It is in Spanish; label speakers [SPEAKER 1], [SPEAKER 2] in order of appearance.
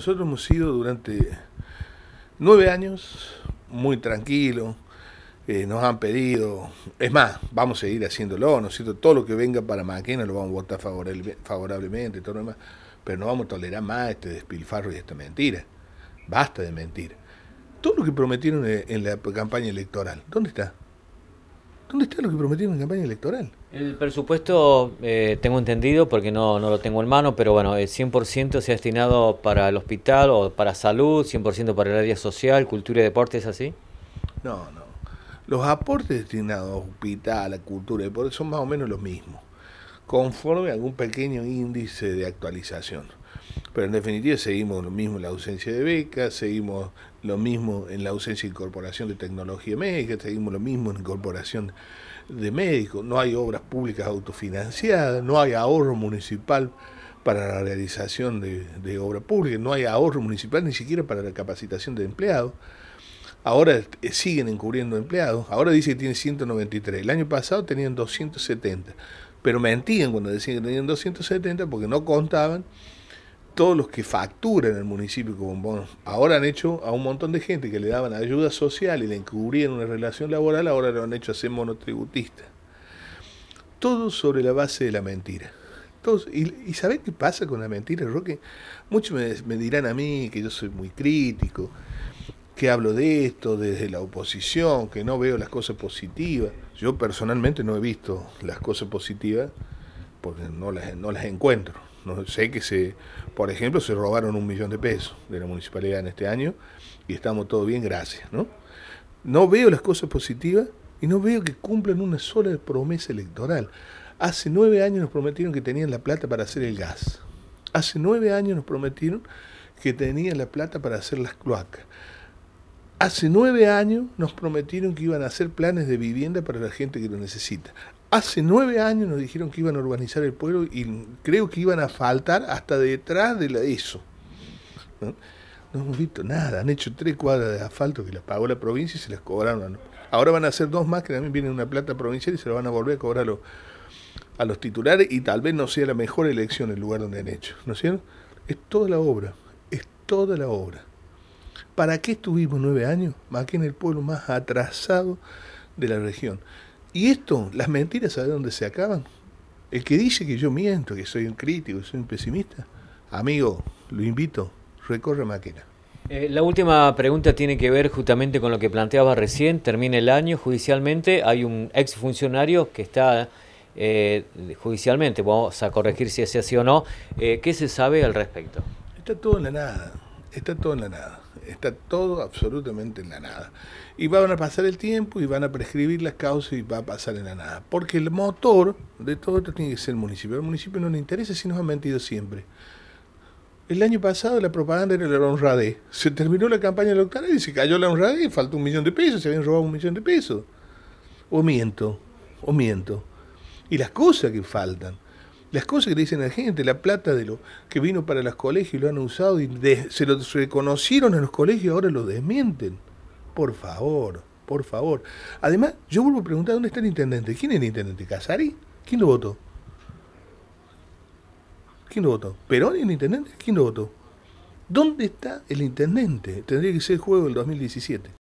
[SPEAKER 1] nosotros hemos sido durante nueve años muy tranquilo. Eh, nos han pedido, es más, vamos a seguir haciéndolo, ¿no es cierto? Todo lo que venga para Maquena lo vamos a votar favorablemente, todo lo demás, pero no vamos a tolerar más este despilfarro y esta mentira. Basta de mentir. Todo lo que prometieron en la campaña electoral, ¿dónde está? ¿Dónde está lo que prometieron en campaña electoral?
[SPEAKER 2] El presupuesto, eh, tengo entendido, porque no, no, lo tengo en mano, pero bueno, el 100% se ha destinado para el hospital o para salud, 100% para el área social, cultura y deporte, ¿es así?
[SPEAKER 1] No, no. Los aportes destinados a hospital, a cultura y deporte son más o menos los mismos, conforme a algún pequeño índice de actualización. Pero en definitiva seguimos lo mismo la ausencia de becas, seguimos lo mismo en la ausencia de incorporación de tecnología médica, seguimos lo mismo en incorporación de médicos, no hay obras públicas autofinanciadas, no hay ahorro municipal para la realización de, de obra pública, no hay ahorro municipal ni siquiera para la capacitación de empleados. Ahora eh, siguen encubriendo empleados, ahora dice que tiene 193, el año pasado tenían 270, pero mentían cuando decían que tenían 270 porque no contaban todos los que facturan el municipio con bonos, ahora han hecho a un montón de gente que le daban ayuda social y le encubrían una relación laboral, ahora lo han hecho a ser monotributista. Todo sobre la base de la mentira. y, y ¿sabés qué pasa con la mentira, Roque? Muchos me dirán a mí que yo soy muy crítico, que hablo de esto desde la oposición, que no veo las cosas positivas. Yo personalmente no he visto las cosas positivas no las, no encuentro. No sé que se, por ejemplo, se robaron un millón de pesos de la municipalidad en este año y estamos todos bien, gracias, ¿no? No veo las cosas positivas y no veo que cumplan una sola promesa electoral. Hace nueve años nos prometieron que tenían la plata para hacer el gas. Hace nueve años nos prometieron que tenían la plata para hacer las cloacas. Hace nueve años nos prometieron que iban a hacer planes de vivienda para la gente que lo necesita. Hace nueve años nos dijeron que iban a urbanizar el pueblo y creo que iban a faltar hasta detrás de la ESO. ¿no? hemos visto nada. Han hecho tres cuadras de asfalto que las pagó la provincia y se las cobraron. Ahora van a hacer dos más que también vienen una plata provincial y se las van a volver a cobrar a los, titulares y tal vez no sea la mejor elección el lugar donde han hecho. ¿No es cierto? Es toda la obra. Es toda la obra. ¿Para qué estuvimos nueve años? Aquí en el pueblo más atrasado de la región. Y esto, las mentiras, ¿sabe dónde se acaban? El que dice que yo miento, que soy un crítico, que soy un pesimista, amigo, lo invito, recorre máquina.
[SPEAKER 2] Eh, la última pregunta tiene que ver justamente con lo que planteaba recién. Termina el año judicialmente, hay un exfuncionario que está eh, judicialmente, vamos a corregir si es así o no. Eh, ¿Qué se sabe al respecto?
[SPEAKER 1] Está todo en la nada está todo en la nada, está todo absolutamente en la nada. Y van a pasar el tiempo y van a prescribir las causas y va a pasar en la nada. Porque el motor de todo esto tiene que ser el municipio. El municipio no le interesa si nos han mentido siempre. El año pasado la propaganda era la honradez. Se terminó la campaña electoral y se cayó la y faltó un millón de pesos, se habían robado un millón de pesos. O miento, o miento. Y las cosas que faltan las cosas que le dicen a la gente, la plata de lo que vino para los colegios y lo han usado y se lo reconocieron en los colegios ahora lo desmienten. Por favor, por favor. Además, yo vuelvo a preguntar dónde está el intendente. ¿Quién es el intendente? ¿Casari? ¿Quién lo votó? ¿Quién lo votó? ¿Perón y el intendente? ¿Quién lo votó? ¿Dónde está el intendente? Tendría que ser el juego del 2017.